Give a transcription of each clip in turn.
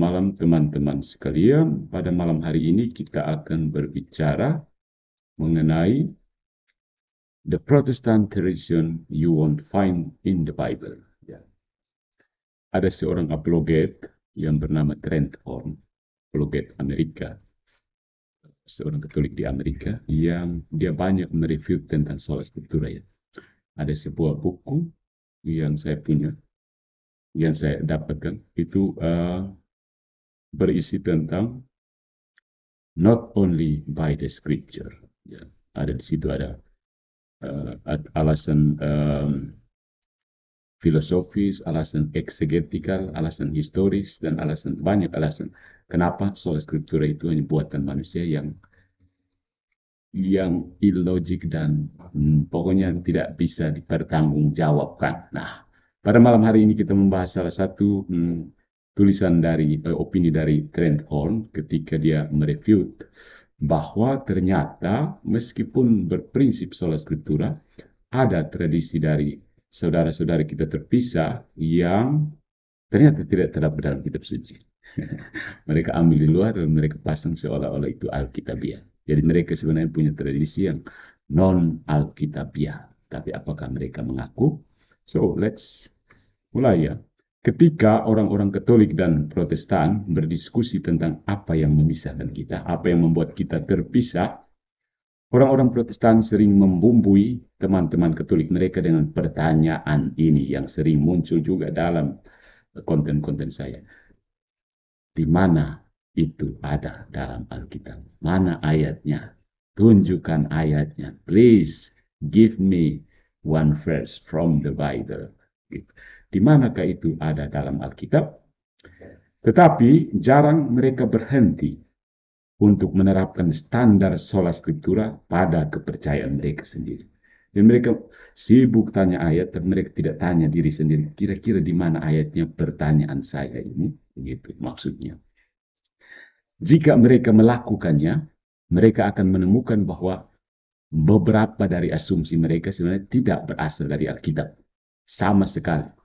malam teman-teman sekalian. Pada malam hari ini kita akan berbicara mengenai the Protestant tradition you won't find in the Bible. Ya. Ada seorang apologet yang bernama Trent Horn, apologet Amerika, seorang Katolik di Amerika yang dia banyak mereview tentang soal scriptura ya. Ada sebuah buku yang saya punya, yang saya dapatkan itu uh, berisi tentang not only by the scripture. Ya, ada di situ ada uh, alasan um, filosofis, alasan eksegetikal, alasan historis, dan alasan banyak alasan. Kenapa soal scripture itu hanya buatan manusia yang yang ilogik dan hmm, pokoknya tidak bisa dipertanggungjawabkan. Nah, pada malam hari ini kita membahas salah satu hmm, tulisan dari eh, opini dari Trent Horn ketika dia mereview bahwa ternyata meskipun berprinsip sola scriptura ada tradisi dari saudara-saudara kita terpisah yang ternyata tidak terdapat dalam kitab suci. mereka ambil di luar dan mereka pasang seolah-olah itu alkitabiah. Jadi mereka sebenarnya punya tradisi yang non alkitabiah. Tapi apakah mereka mengaku? So let's mulai ya. Ketika orang-orang Katolik dan Protestan berdiskusi tentang apa yang memisahkan kita, apa yang membuat kita terpisah, orang-orang Protestan sering membumbui teman-teman Katolik mereka dengan pertanyaan ini yang sering muncul juga dalam konten-konten saya. Di mana itu ada dalam Alkitab? Mana ayatnya? Tunjukkan ayatnya. Please give me one verse from the Bible. Gitu. Di manakah itu ada dalam Alkitab? Tetapi jarang mereka berhenti untuk menerapkan standar sola scriptura pada kepercayaan mereka sendiri. Dan mereka sibuk tanya ayat, tapi mereka tidak tanya diri sendiri. Kira-kira di mana ayatnya pertanyaan saya ini? Begitu maksudnya. Jika mereka melakukannya, mereka akan menemukan bahwa beberapa dari asumsi mereka sebenarnya tidak berasal dari Alkitab. Sama sekali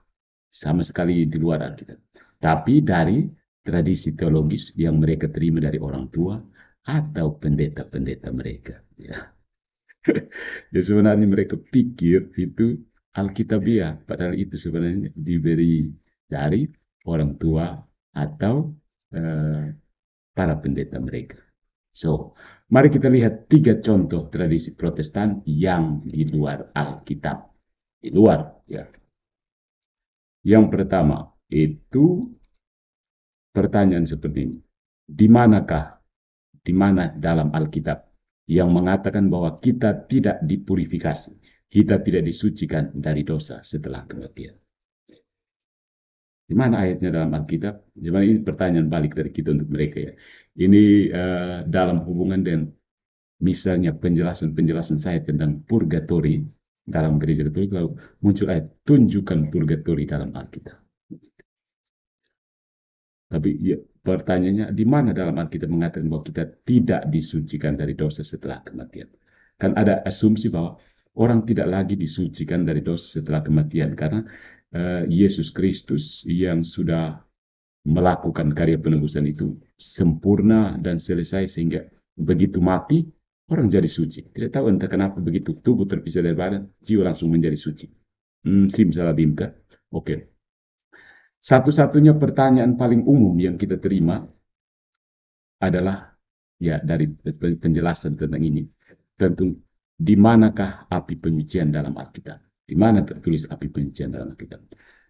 sama sekali di luar Alkitab. Tapi dari tradisi teologis yang mereka terima dari orang tua atau pendeta-pendeta mereka. Ya. ya sebenarnya mereka pikir itu Alkitabiah, padahal itu sebenarnya diberi dari orang tua atau eh, para pendeta mereka. So, mari kita lihat tiga contoh tradisi Protestan yang di luar Alkitab, di luar ya yang pertama itu pertanyaan seperti ini. Di manakah, di mana dalam Alkitab yang mengatakan bahwa kita tidak dipurifikasi, kita tidak disucikan dari dosa setelah kematian. Di mana ayatnya dalam Alkitab? jadi ini pertanyaan balik dari kita untuk mereka ya. Ini uh, dalam hubungan dengan misalnya penjelasan-penjelasan saya tentang purgatori dalam gereja Katolik lalu muncul ayat tunjukkan purgatori dalam Alkitab. Tapi ya, pertanyaannya di mana dalam Alkitab mengatakan bahwa kita tidak disucikan dari dosa setelah kematian? Kan ada asumsi bahwa orang tidak lagi disucikan dari dosa setelah kematian karena uh, Yesus Kristus yang sudah melakukan karya penebusan itu sempurna dan selesai sehingga begitu mati Orang jadi suci. Tidak tahu entah kenapa begitu tubuh terpisah dari badan, jiwa langsung menjadi suci. Hmm, sim salah bimka. Oke. Okay. Satu-satunya pertanyaan paling umum yang kita terima adalah ya dari penjelasan tentang ini tentu di manakah api penyucian dalam Alkitab? Di mana tertulis api penyucian dalam Alkitab?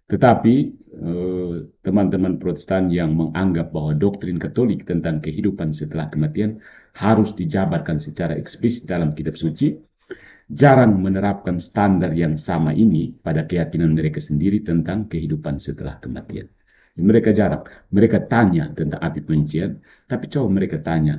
Tetapi eh, teman-teman Protestan yang menganggap bahwa doktrin Katolik tentang kehidupan setelah kematian harus dijabarkan secara eksplisit dalam kitab suci, jarang menerapkan standar yang sama ini pada keyakinan mereka sendiri tentang kehidupan setelah kematian. Mereka jarang, mereka tanya tentang api pencian, tapi coba mereka tanya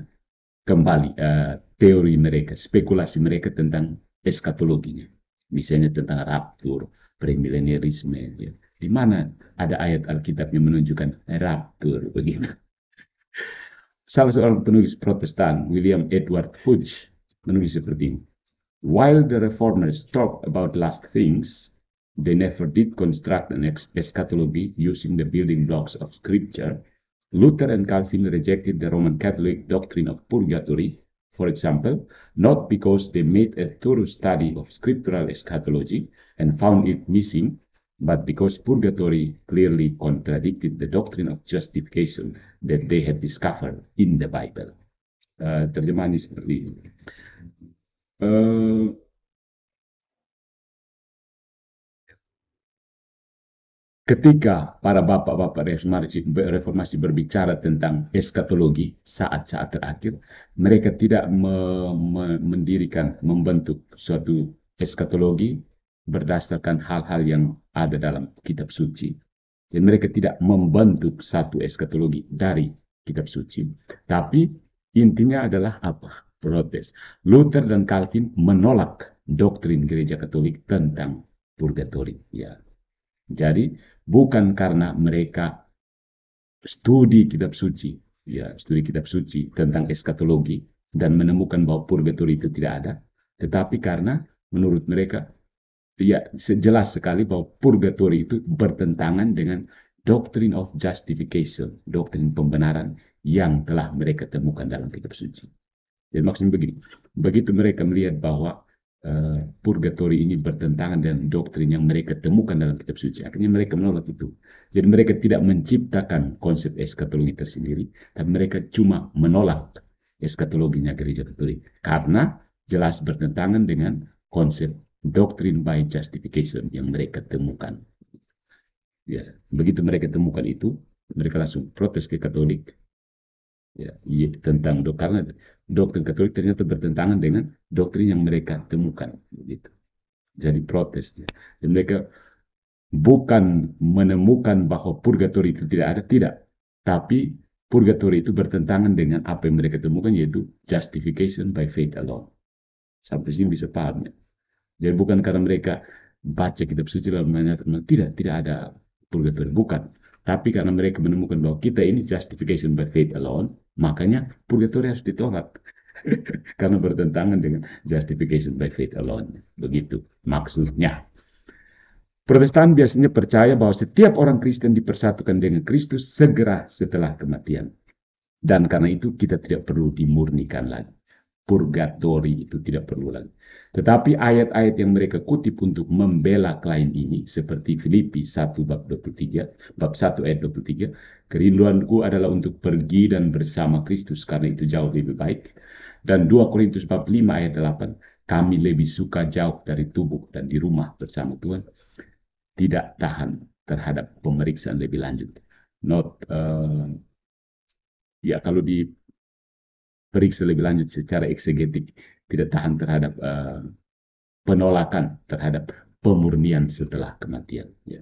kembali uh, teori mereka, spekulasi mereka tentang eskatologinya. Misalnya tentang raptur, premilenialisme, ya di mana ada ayat Alkitab yang menunjukkan raptur begitu. Salah seorang penulis Protestan, William Edward Fudge, menulis seperti ini. While the reformers talk about last things, they never did construct an eschatology using the building blocks of scripture. Luther and Calvin rejected the Roman Catholic doctrine of purgatory, for example, not because they made a thorough study of scriptural eschatology and found it missing, But because purgatory clearly contradicted the doctrine of justification that they had discovered in the Bible. Uh, terjemahannya seperti ini. Uh, ketika para bapak-bapak reformasi, reformasi berbicara tentang eskatologi saat-saat terakhir, mereka tidak me, me, mendirikan, membentuk suatu eskatologi berdasarkan hal-hal yang ada dalam kitab suci. Dan mereka tidak membentuk satu eskatologi dari kitab suci. Tapi intinya adalah apa? Protes. Luther dan Calvin menolak doktrin gereja katolik tentang purgatori. Ya. Jadi bukan karena mereka studi kitab suci, ya studi kitab suci tentang eskatologi dan menemukan bahwa purgatori itu tidak ada, tetapi karena menurut mereka ya jelas sekali bahwa purgatory itu bertentangan dengan doctrine of justification, doktrin pembenaran yang telah mereka temukan dalam kitab suci. Jadi maksudnya begini, begitu mereka melihat bahwa eh, purgatory ini bertentangan dengan doktrin yang mereka temukan dalam kitab suci, akhirnya mereka menolak itu. Jadi mereka tidak menciptakan konsep eskatologi tersendiri, tapi mereka cuma menolak eskatologinya gereja Katolik karena jelas bertentangan dengan konsep doctrine by justification yang mereka temukan. Ya, begitu mereka temukan itu, mereka langsung protes ke Katolik. Ya, iya, tentang do karena doktrin Katolik ternyata bertentangan dengan doktrin yang mereka temukan begitu. Jadi protes. Dan mereka bukan menemukan bahwa purgatori itu tidak ada, tidak. Tapi purgatori itu bertentangan dengan apa yang mereka temukan yaitu justification by faith alone. Sampai sini bisa paham ya. Jadi bukan karena mereka baca kitab suci lalu menyatakan tidak, tidak ada purgatory. Bukan. Tapi karena mereka menemukan bahwa kita ini justification by faith alone, makanya purgatory harus ditolak. karena bertentangan dengan justification by faith alone. Begitu maksudnya. Protestan biasanya percaya bahwa setiap orang Kristen dipersatukan dengan Kristus segera setelah kematian. Dan karena itu kita tidak perlu dimurnikan lagi purgatori itu tidak perlu lagi. Tetapi ayat-ayat yang mereka kutip untuk membela klien ini seperti Filipi 1 bab 23, bab 1 ayat 23, kerinduanku adalah untuk pergi dan bersama Kristus karena itu jauh lebih baik. Dan 2 Korintus bab 5 ayat 8, kami lebih suka jauh dari tubuh dan di rumah bersama Tuhan. Tidak tahan terhadap pemeriksaan lebih lanjut. Not uh, ya kalau di periksa lebih lanjut secara eksegetik, tidak tahan terhadap eh, penolakan terhadap pemurnian setelah kematian. Ya.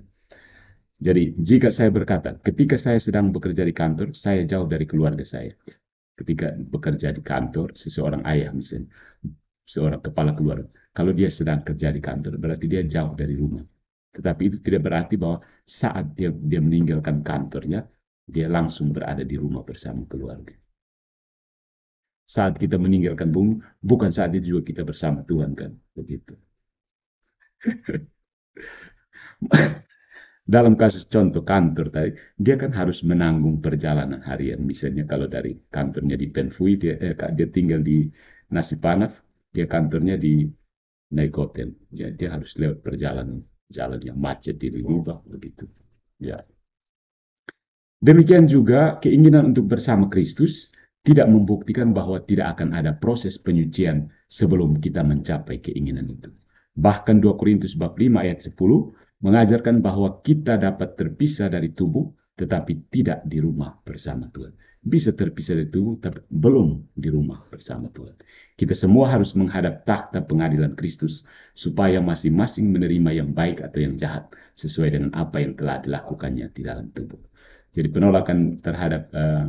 Jadi jika saya berkata, ketika saya sedang bekerja di kantor, saya jauh dari keluarga saya. Ya. Ketika bekerja di kantor, seseorang ayah misalnya, seorang kepala keluarga, kalau dia sedang kerja di kantor, berarti dia jauh dari rumah. Tetapi itu tidak berarti bahwa saat dia, dia meninggalkan kantornya, dia langsung berada di rumah bersama keluarga saat kita meninggalkan bumi, bukan saat itu juga kita bersama Tuhan kan, begitu. Dalam kasus contoh kantor tadi, dia kan harus menanggung perjalanan harian. Misalnya kalau dari kantornya di Penfui, dia, eh, dia tinggal di Nasi Panaf, dia kantornya di Naikoten. Ya, dia harus lewat perjalanan jalan yang macet di lubang begitu. Ya. Demikian juga keinginan untuk bersama Kristus tidak membuktikan bahwa tidak akan ada proses penyucian sebelum kita mencapai keinginan itu. Bahkan 2 Korintus bab 5 ayat 10 mengajarkan bahwa kita dapat terpisah dari tubuh tetapi tidak di rumah bersama Tuhan. Bisa terpisah dari tubuh tapi belum di rumah bersama Tuhan. Kita semua harus menghadap takhta pengadilan Kristus supaya masing-masing menerima yang baik atau yang jahat sesuai dengan apa yang telah dilakukannya di dalam tubuh. Jadi penolakan terhadap uh,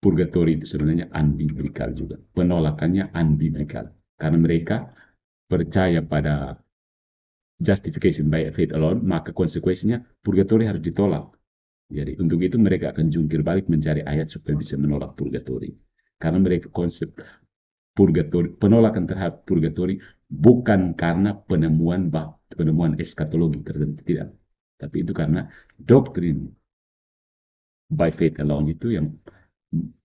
purgatori itu sebenarnya unbiblical juga. Penolakannya unbiblical. Karena mereka percaya pada justification by faith alone, maka konsekuensinya purgatori harus ditolak. Jadi untuk itu mereka akan jungkir balik mencari ayat supaya bisa menolak purgatori. Karena mereka konsep purgatori, penolakan terhadap purgatori bukan karena penemuan bah, penemuan eskatologi tertentu tidak. Tapi itu karena doktrin by faith alone itu yang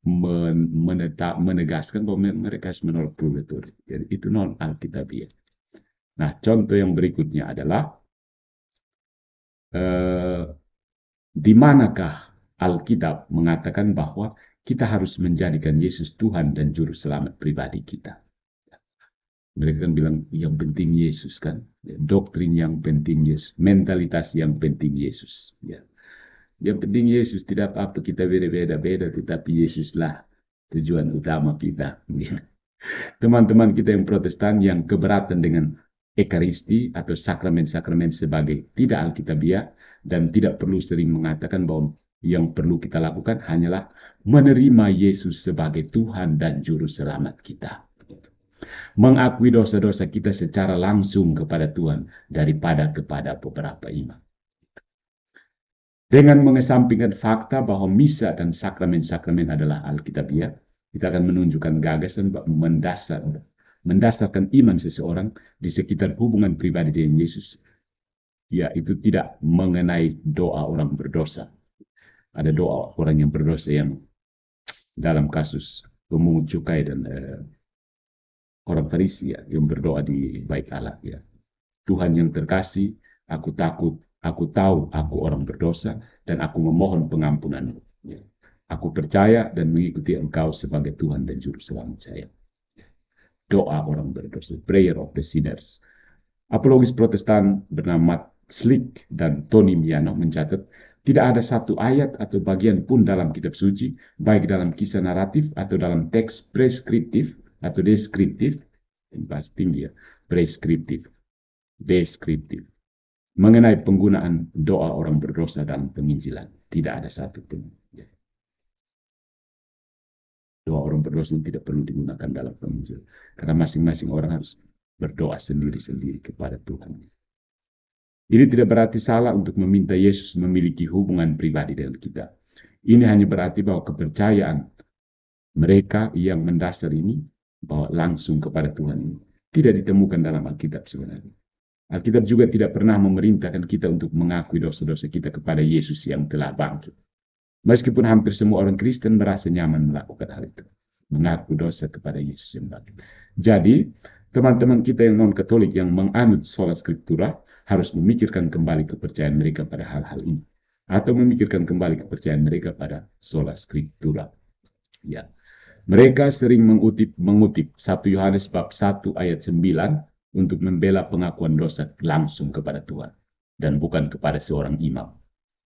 menetap, menegaskan bahwa mereka harus menolak purgatori. Jadi itu non alkitabiah. Nah, contoh yang berikutnya adalah eh, di manakah Alkitab mengatakan bahwa kita harus menjadikan Yesus Tuhan dan juru selamat pribadi kita. Mereka kan bilang yang penting Yesus kan, ya, doktrin yang penting Yesus, mentalitas yang penting Yesus. Ya. Yang penting Yesus tidak apa-apa kita beda beda tetapi Yesuslah tujuan utama kita. Gitu. Teman-teman kita yang protestan yang keberatan dengan ekaristi atau sakramen-sakramen sebagai tidak alkitabiah dan tidak perlu sering mengatakan bahwa yang perlu kita lakukan hanyalah menerima Yesus sebagai Tuhan dan Juru Selamat kita. Mengakui dosa-dosa kita secara langsung kepada Tuhan daripada kepada beberapa imam. Dengan mengesampingkan fakta bahwa misa dan sakramen-sakramen adalah Alkitabiah, ya, kita akan menunjukkan gagasan mendasar mendasarkan iman seseorang di sekitar hubungan pribadi dengan Yesus, yaitu tidak mengenai doa orang berdosa. Ada doa orang yang berdosa yang dalam kasus pemungut cukai dan eh, orang Farisi ya, yang berdoa di baik Allah ya. Tuhan yang terkasih, aku takut Aku tahu aku orang berdosa dan aku memohon pengampunanmu. Ya. Aku percaya dan mengikuti engkau sebagai Tuhan dan Juru Selamat saya. Doa orang berdosa, prayer of the sinners. Apologis protestan bernama Slick dan Tony Miano mencatat, tidak ada satu ayat atau bagian pun dalam kitab suci, baik dalam kisah naratif atau dalam teks preskriptif atau deskriptif, yang pasti tinggi ya, preskriptif, deskriptif mengenai penggunaan doa orang berdosa dalam penginjilan. Tidak ada satu pun. Doa orang berdosa tidak perlu digunakan dalam penginjilan. Karena masing-masing orang harus berdoa sendiri-sendiri kepada Tuhan. Ini tidak berarti salah untuk meminta Yesus memiliki hubungan pribadi dengan kita. Ini hanya berarti bahwa kepercayaan mereka yang mendasar ini bahwa langsung kepada Tuhan ini tidak ditemukan dalam Alkitab sebenarnya. Alkitab juga tidak pernah memerintahkan kita untuk mengakui dosa-dosa kita kepada Yesus yang telah bangkit. Meskipun hampir semua orang Kristen merasa nyaman melakukan hal itu. Mengaku dosa kepada Yesus yang bangkit. Jadi, teman-teman kita yang non-katolik yang menganut sola scriptura harus memikirkan kembali kepercayaan mereka pada hal-hal ini. Atau memikirkan kembali kepercayaan mereka pada sola scriptura. Ya. Mereka sering mengutip mengutip 1 Yohanes bab 1 ayat 9 untuk membela pengakuan dosa langsung kepada Tuhan dan bukan kepada seorang imam.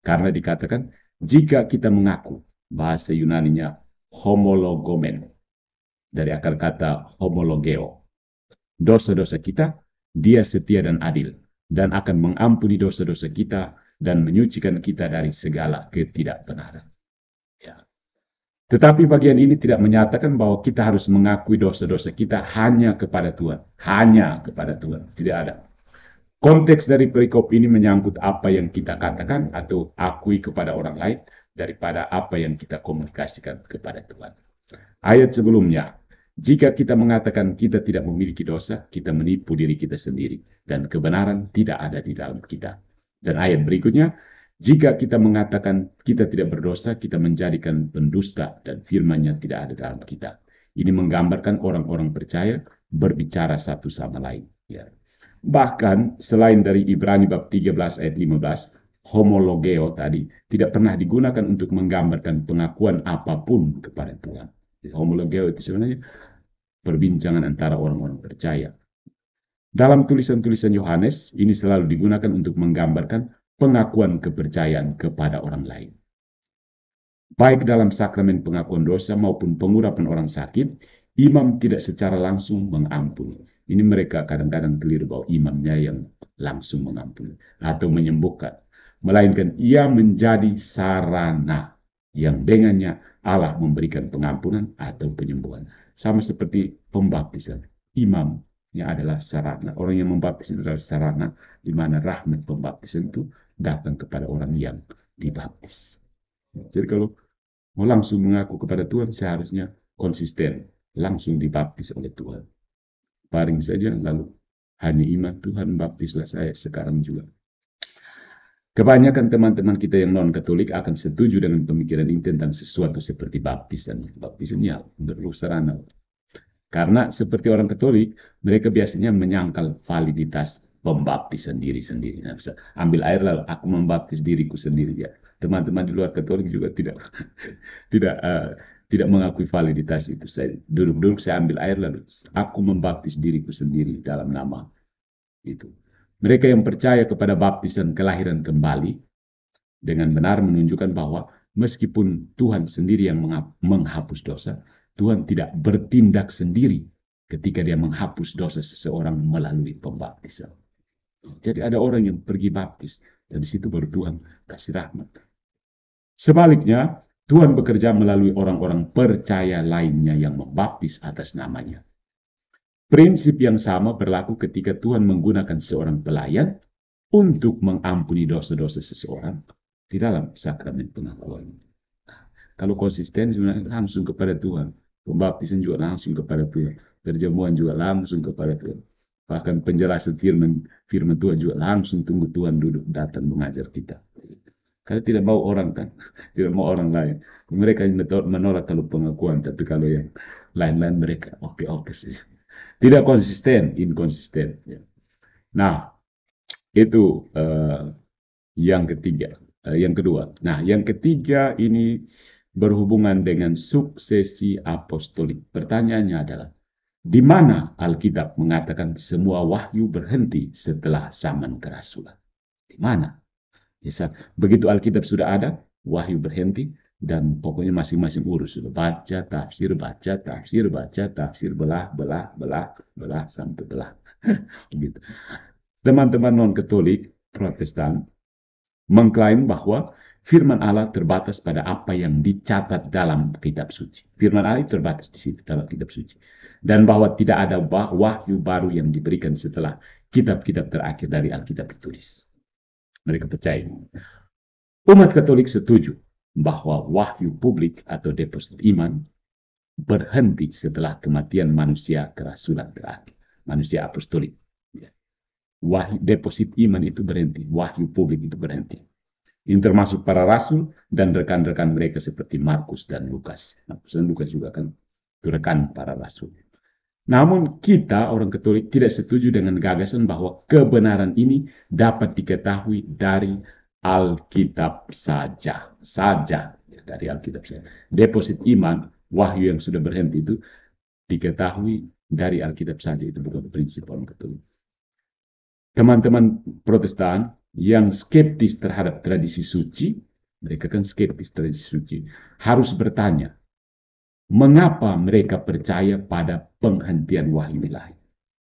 Karena dikatakan jika kita mengaku bahasa Yunaninya homologomen dari akar kata homologeo dosa-dosa kita, dia setia dan adil dan akan mengampuni dosa-dosa kita dan menyucikan kita dari segala ketidakbenaran. Tetapi bagian ini tidak menyatakan bahwa kita harus mengakui dosa-dosa kita hanya kepada Tuhan. Hanya kepada Tuhan. Tidak ada. Konteks dari perikop ini menyangkut apa yang kita katakan atau akui kepada orang lain daripada apa yang kita komunikasikan kepada Tuhan. Ayat sebelumnya, jika kita mengatakan kita tidak memiliki dosa, kita menipu diri kita sendiri dan kebenaran tidak ada di dalam kita. Dan ayat berikutnya, jika kita mengatakan kita tidak berdosa, kita menjadikan pendusta dan firmannya tidak ada dalam kita. Ini menggambarkan orang-orang percaya berbicara satu sama lain. Ya. Bahkan selain dari Ibrani bab 13 ayat 15, homologeo tadi tidak pernah digunakan untuk menggambarkan pengakuan apapun kepada Tuhan. homologeo itu sebenarnya perbincangan antara orang-orang percaya. Dalam tulisan-tulisan Yohanes, ini selalu digunakan untuk menggambarkan pengakuan kepercayaan kepada orang lain. Baik dalam sakramen pengakuan dosa maupun pengurapan orang sakit, imam tidak secara langsung mengampuni. Ini mereka kadang-kadang keliru bahwa imamnya yang langsung mengampuni atau menyembuhkan. Melainkan ia menjadi sarana yang dengannya Allah memberikan pengampunan atau penyembuhan. Sama seperti pembaptisan. Imamnya adalah sarana. Orang yang membaptis adalah sarana di mana rahmat pembaptisan itu datang kepada orang yang dibaptis. Jadi kalau mau langsung mengaku kepada Tuhan seharusnya konsisten, langsung dibaptis oleh Tuhan. Paling saja lalu hanya iman Tuhan baptislah saya sekarang juga. Kebanyakan teman-teman kita yang non-katolik akan setuju dengan pemikiran ini tentang sesuatu seperti baptisan. Baptisan ya untuk sarana. Karena seperti orang katolik, mereka biasanya menyangkal validitas pembaptis sendiri-sendiri. Nggak bisa ambil air lalu aku membaptis diriku sendiri ya. Teman-teman di luar Katolik juga tidak tidak uh, tidak mengakui validitas itu. Saya duduk-duduk saya ambil air lalu aku membaptis diriku sendiri dalam nama itu. Mereka yang percaya kepada baptisan kelahiran kembali dengan benar menunjukkan bahwa meskipun Tuhan sendiri yang menghapus dosa, Tuhan tidak bertindak sendiri ketika dia menghapus dosa seseorang melalui pembaptisan. Jadi ada orang yang pergi baptis dan di situ baru Tuhan kasih rahmat. Sebaliknya, Tuhan bekerja melalui orang-orang percaya lainnya yang membaptis atas namanya. Prinsip yang sama berlaku ketika Tuhan menggunakan seorang pelayan untuk mengampuni dosa-dosa seseorang di dalam sakramen pengakuan. Nah, kalau konsisten sebenarnya langsung kepada Tuhan, pembaptisan juga langsung kepada Tuhan, perjamuan juga langsung kepada Tuhan bahkan penjelasan firman firman Tuhan juga langsung tunggu Tuhan duduk datang mengajar kita karena tidak mau orang kan tidak mau orang lain mereka menolak kalau pengakuan tapi kalau yang lain-lain mereka oke oke okay, sih tidak konsisten inkonsisten ya. nah itu uh, yang ketiga uh, yang kedua nah yang ketiga ini berhubungan dengan suksesi apostolik pertanyaannya adalah di mana Alkitab mengatakan semua wahyu berhenti setelah zaman kerasulan. Di mana? Ya, begitu Alkitab sudah ada, wahyu berhenti dan pokoknya masing-masing urus sudah baca tafsir baca tafsir baca tafsir belah belah belah belah sampai belah Teman-teman non Katolik Protestan mengklaim bahwa firman Allah terbatas pada apa yang dicatat dalam kitab suci. Firman Allah terbatas di situ dalam kitab suci. Dan bahwa tidak ada wahyu baru yang diberikan setelah kitab-kitab terakhir dari Alkitab ditulis. Mereka percaya. Umat Katolik setuju bahwa wahyu publik atau deposit iman berhenti setelah kematian manusia kerasulan terakhir, manusia apostolik. Ya. Wahyu deposit iman itu berhenti, wahyu publik itu berhenti termasuk para rasul dan rekan-rekan mereka seperti Markus dan Lukas. Markus dan Lukas juga kan itu rekan para rasul. Namun kita orang Katolik tidak setuju dengan gagasan bahwa kebenaran ini dapat diketahui dari Alkitab saja, saja ya, dari Alkitab saja. Deposit iman, wahyu yang sudah berhenti itu diketahui dari Alkitab saja itu bukan prinsip orang Katolik. Teman-teman Protestan yang skeptis terhadap tradisi suci, mereka kan skeptis tradisi suci, harus bertanya, mengapa mereka percaya pada penghentian wahyu ilahi?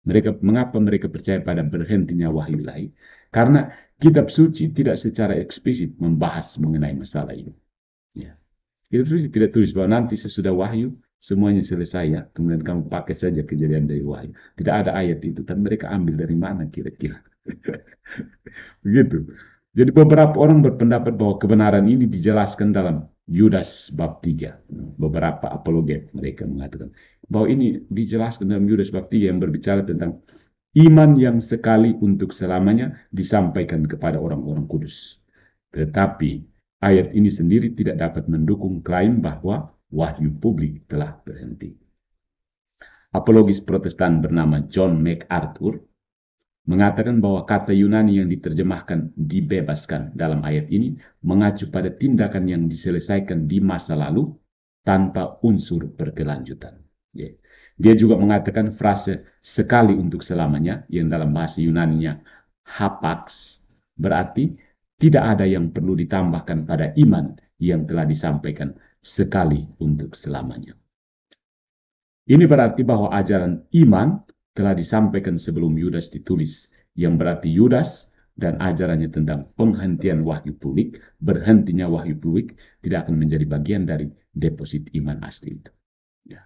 Mereka, mengapa mereka percaya pada berhentinya wahyu ilahi? Karena kitab suci tidak secara eksplisit membahas mengenai masalah ini. Ya. Kitab suci tidak tulis bahwa nanti sesudah wahyu semuanya selesai ya. Kemudian kamu pakai saja kejadian dari wahyu. Tidak ada ayat itu. Tapi mereka ambil dari mana kira-kira? Begitu. Jadi beberapa orang berpendapat bahwa kebenaran ini dijelaskan dalam Yudas bab 3. Beberapa apologet mereka mengatakan bahwa ini dijelaskan dalam Yudas bab 3 yang berbicara tentang iman yang sekali untuk selamanya disampaikan kepada orang-orang kudus. Tetapi ayat ini sendiri tidak dapat mendukung klaim bahwa wahyu publik telah berhenti. Apologis Protestan bernama John MacArthur mengatakan bahwa kata Yunani yang diterjemahkan dibebaskan dalam ayat ini mengacu pada tindakan yang diselesaikan di masa lalu tanpa unsur berkelanjutan. Ya. Dia juga mengatakan frase sekali untuk selamanya yang dalam bahasa Yunaninya hapax berarti tidak ada yang perlu ditambahkan pada iman yang telah disampaikan sekali untuk selamanya. Ini berarti bahwa ajaran iman telah disampaikan sebelum Yudas ditulis, yang berarti Yudas dan ajarannya tentang penghentian wahyu publik, berhentinya wahyu publik tidak akan menjadi bagian dari deposit iman asli itu. Ya.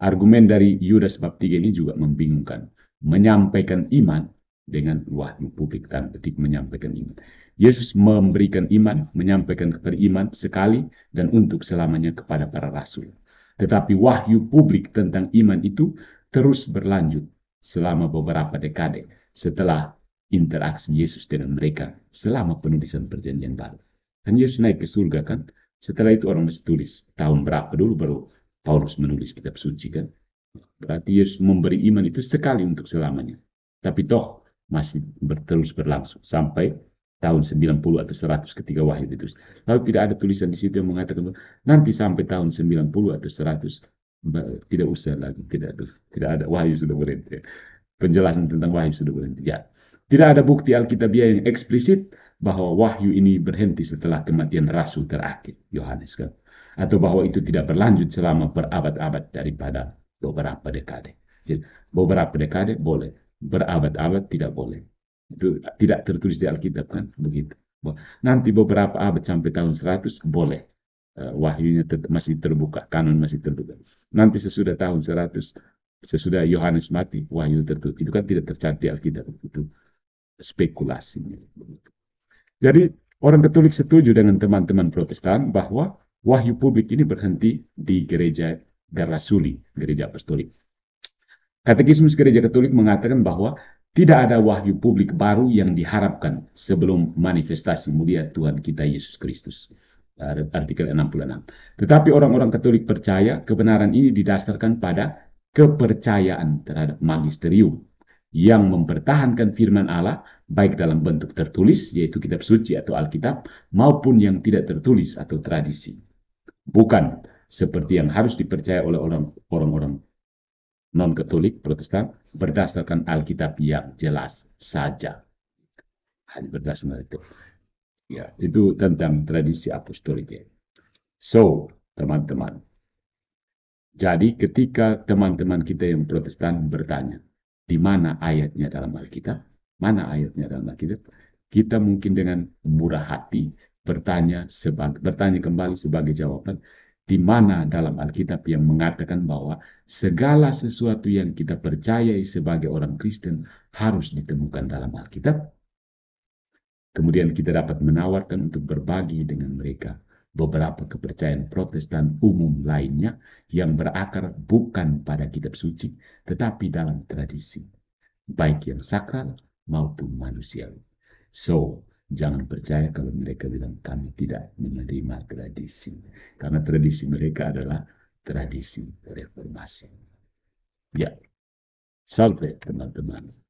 Argumen dari Yudas bab 3 ini juga membingungkan. Menyampaikan iman dengan wahyu publik dan petik menyampaikan iman. Yesus memberikan iman, menyampaikan kepada iman sekali dan untuk selamanya kepada para rasul. Tetapi wahyu publik tentang iman itu terus berlanjut selama beberapa dekade setelah interaksi Yesus dengan mereka selama penulisan perjanjian baru. Dan Yesus naik ke surga kan, setelah itu orang masih tulis tahun berapa dulu baru Paulus menulis kitab suci kan. Berarti Yesus memberi iman itu sekali untuk selamanya. Tapi toh masih terus berlangsung sampai tahun 90 atau 100 ketika wahyu itu. Lalu tidak ada tulisan di situ yang mengatakan nanti sampai tahun 90 atau 100 tidak usah lagi tidak ada tidak ada wahyu sudah berhenti penjelasan tentang wahyu sudah berhenti ya tidak ada bukti alkitabiah yang eksplisit bahwa wahyu ini berhenti setelah kematian rasul terakhir Yohanes kan atau bahwa itu tidak berlanjut selama berabad-abad daripada beberapa dekade jadi ya, beberapa dekade boleh berabad-abad tidak boleh itu tidak tertulis di Alkitab kan begitu nanti beberapa abad sampai tahun 100 boleh Eh, wahyunya masih terbuka, kanon masih terbuka. Nanti sesudah tahun 100, sesudah Yohanes mati, wahyu tertutup. Itu kan tidak tercatat Alkitab. Itu spekulasinya. Jadi orang Katolik setuju dengan teman-teman Protestan bahwa wahyu publik ini berhenti di gereja Garasuli, gereja apostolik. Katekismus gereja Katolik mengatakan bahwa tidak ada wahyu publik baru yang diharapkan sebelum manifestasi mulia Tuhan kita Yesus Kristus artikel 66. Tetapi orang-orang Katolik percaya kebenaran ini didasarkan pada kepercayaan terhadap magisterium yang mempertahankan firman Allah baik dalam bentuk tertulis yaitu kitab suci atau Alkitab maupun yang tidak tertulis atau tradisi. Bukan seperti yang harus dipercaya oleh orang-orang non-Katolik Protestan berdasarkan Alkitab yang jelas saja. Hanya berdasarkan itu. Ya, itu tentang tradisi apostolik. So, teman-teman. Jadi ketika teman-teman kita yang protestan bertanya, di mana ayatnya dalam Alkitab? Mana ayatnya dalam Alkitab? Kita mungkin dengan murah hati bertanya sebagai bertanya kembali sebagai jawaban, di mana dalam Alkitab yang mengatakan bahwa segala sesuatu yang kita percayai sebagai orang Kristen harus ditemukan dalam Alkitab? Kemudian kita dapat menawarkan untuk berbagi dengan mereka beberapa kepercayaan protestan umum lainnya yang berakar bukan pada kitab suci, tetapi dalam tradisi, baik yang sakral maupun manusiawi. So, jangan percaya kalau mereka bilang kami tidak menerima tradisi, karena tradisi mereka adalah tradisi reformasi. Ya, salve teman-teman.